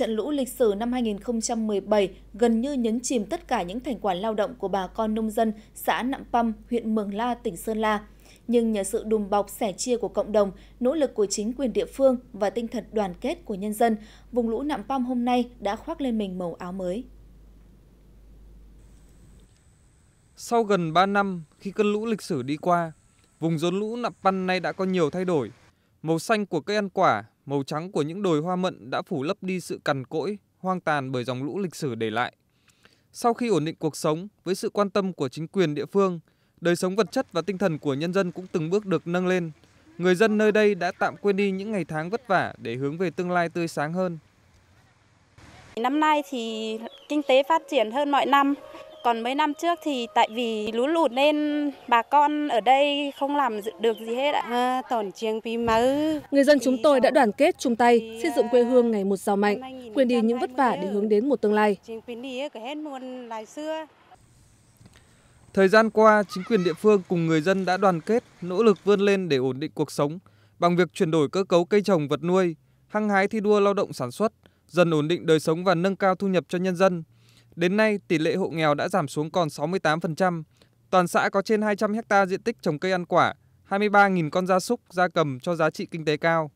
trận lũ lịch sử năm 2017 gần như nhấn chìm tất cả những thành quả lao động của bà con nông dân xã Nạm Păm, huyện Mường La, tỉnh Sơn La. Nhưng nhờ sự đùm bọc sẻ chia của cộng đồng, nỗ lực của chính quyền địa phương và tinh thần đoàn kết của nhân dân, vùng lũ Nạm Păm hôm nay đã khoác lên mình màu áo mới. Sau gần 3 năm khi cơn lũ lịch sử đi qua, vùng rốn lũ Nạm Păm nay đã có nhiều thay đổi. Màu xanh của cây ăn quả màu trắng của những đồi hoa mận đã phủ lấp đi sự cằn cỗi hoang tàn bởi dòng lũ lịch sử để lại sau khi ổn định cuộc sống với sự quan tâm của chính quyền địa phương đời sống vật chất và tinh thần của nhân dân cũng từng bước được nâng lên người dân nơi đây đã tạm quên đi những ngày tháng vất vả để hướng về tương lai tươi sáng hơn năm nay thì kinh tế phát triển hơn mọi năm còn mấy năm trước thì tại vì lũ lụt nên bà con ở đây không làm được gì hết ạ. À, tổn chiêng pí mớ. Người dân chúng tôi đã đoàn kết chung tay xây dựng quê hương ngày một giàu mạnh, quên đi những vất vả để hướng đến một tương lai. Thời gian qua, chính quyền địa phương cùng người dân đã đoàn kết, nỗ lực vươn lên để ổn định cuộc sống bằng việc chuyển đổi cơ cấu cây trồng vật nuôi, hăng hái thi đua lao động sản xuất, dần ổn định đời sống và nâng cao thu nhập cho nhân dân. Đến nay, tỷ lệ hộ nghèo đã giảm xuống còn 68%. Toàn xã có trên 200 ha diện tích trồng cây ăn quả, 23.000 con gia súc, gia cầm cho giá trị kinh tế cao.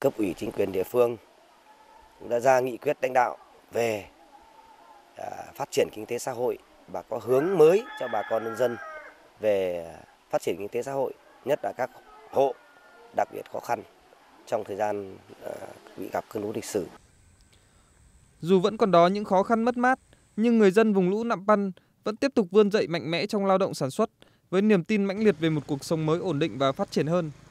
Cấp ủy chính quyền địa phương cũng đã ra nghị quyết lãnh đạo về à, phát triển kinh tế xã hội và có hướng mới cho bà con nhân dân về phát triển kinh tế xã hội, nhất là các hộ đặc biệt khó khăn trong thời gian à, bị gặp cơn lũ lịch sử. Dù vẫn còn đó những khó khăn mất mát, nhưng người dân vùng lũ Nạm Păn vẫn tiếp tục vươn dậy mạnh mẽ trong lao động sản xuất với niềm tin mãnh liệt về một cuộc sống mới ổn định và phát triển hơn.